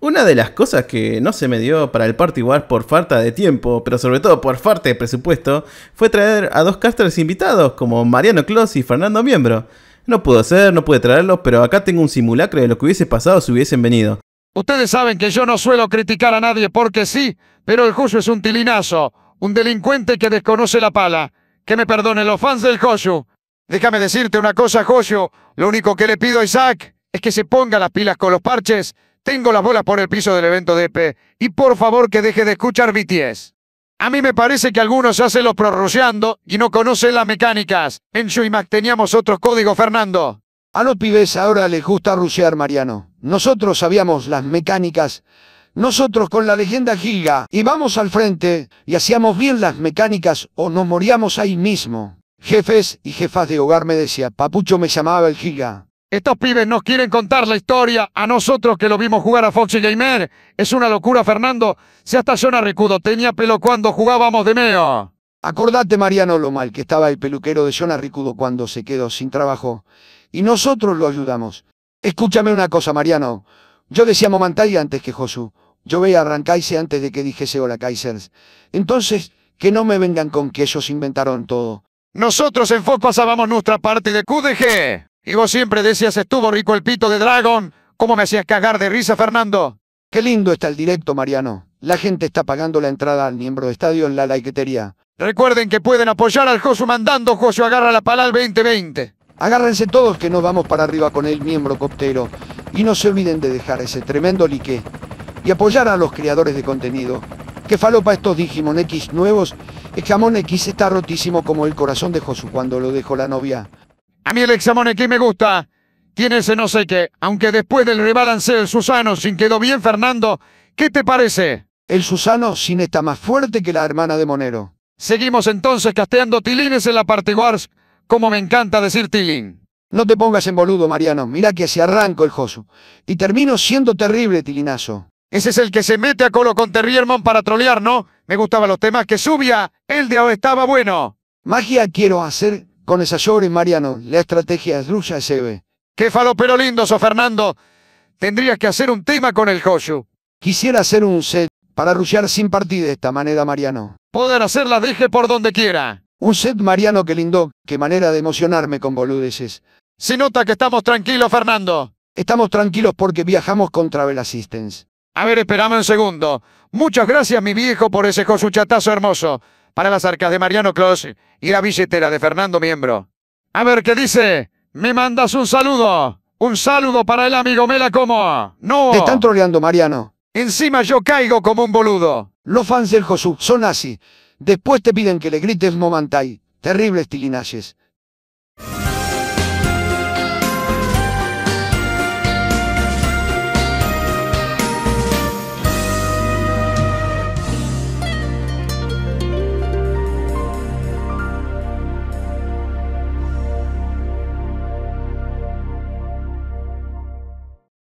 Una de las cosas que no se me dio para el Party War por falta de tiempo, pero sobre todo por falta de presupuesto, fue traer a dos casters invitados como Mariano Clos y Fernando Miembro. No pudo ser, no pude traerlos, pero acá tengo un simulacro de lo que hubiese pasado si hubiesen venido. Ustedes saben que yo no suelo criticar a nadie porque sí, pero el Josu es un tilinazo, un delincuente que desconoce la pala. Que me perdonen los fans del Josu. Déjame decirte una cosa, Josu. Lo único que le pido a Isaac es que se ponga las pilas con los parches tengo las bolas por el piso del evento de EP e. y por favor que deje de escuchar BTS. A mí me parece que algunos se hacen los prorruseando y no conocen las mecánicas. En Shuimac teníamos otro código Fernando. A los pibes ahora les gusta rushear, Mariano. Nosotros sabíamos las mecánicas. Nosotros con la leyenda Giga íbamos al frente y hacíamos bien las mecánicas o nos moríamos ahí mismo. Jefes y jefas de hogar me decía, Papucho me llamaba el Giga. Estos pibes nos quieren contar la historia a nosotros que lo vimos jugar a Fox y Gamer. Es una locura, Fernando. Si hasta yo Ricudo tenía pelo cuando jugábamos de meo. Acordate, Mariano, lo mal que estaba el peluquero de Jonah Ricudo cuando se quedó sin trabajo. Y nosotros lo ayudamos. Escúchame una cosa, Mariano. Yo decía Momantay antes que Josu. Yo veía Arrancaise antes de que dijese hola, Kaisers. Entonces, que no me vengan con que ellos inventaron todo. Nosotros en Fox pasábamos nuestra parte de QDG. Y vos siempre decías, estuvo rico el pito de Dragon. ¿Cómo me hacías cagar de risa, Fernando? Qué lindo está el directo, Mariano. La gente está pagando la entrada al miembro de estadio en la laiquetería. Recuerden que pueden apoyar al Josu mandando Josu agarra la pala al 2020. Agárrense todos que nos vamos para arriba con el miembro coptero. Y no se olviden de dejar ese tremendo like. y apoyar a los creadores de contenido. Que falopa estos Digimon X nuevos. El jamón X está rotísimo como el corazón de Josu cuando lo dejó la novia. A mí el examen aquí me gusta. Tiene ese no sé qué. Aunque después del rebalance el Susano, sin quedó bien Fernando, ¿qué te parece? El Susano sin está más fuerte que la hermana de Monero. Seguimos entonces casteando tilines en la parte Wars, como me encanta decir tilín. No te pongas en boludo, Mariano. mira que se arranco el Josu. Y termino siendo terrible, tilinazo. Ese es el que se mete a colo con Terriermon para trolear, ¿no? Me gustaban los temas que subía. El de hoy estaba bueno. Magia quiero hacer con esa sobre, Mariano. La estrategia es rusa, ve. ¡Qué falopero lindo, so Fernando! Tendrías que hacer un tema con el Joshua. Quisiera hacer un set para rushear sin partir de esta manera, Mariano. Poder hacerla dije por donde quiera. Un set, Mariano, que lindo. Qué manera de emocionarme con boludeces. Se nota que estamos tranquilos, Fernando. Estamos tranquilos porque viajamos con Travel Assistance. A ver, esperame un segundo. Muchas gracias, mi viejo, por ese chatazo hermoso para las arcas de Mariano Clos y la billetera de Fernando Miembro. A ver qué dice. Me mandas un saludo. Un saludo para el amigo Mela Como. No. Te están troleando, Mariano. Encima yo caigo como un boludo. Los fans del Josu son así. Después te piden que le grites Momentai. Terribles estilinajes.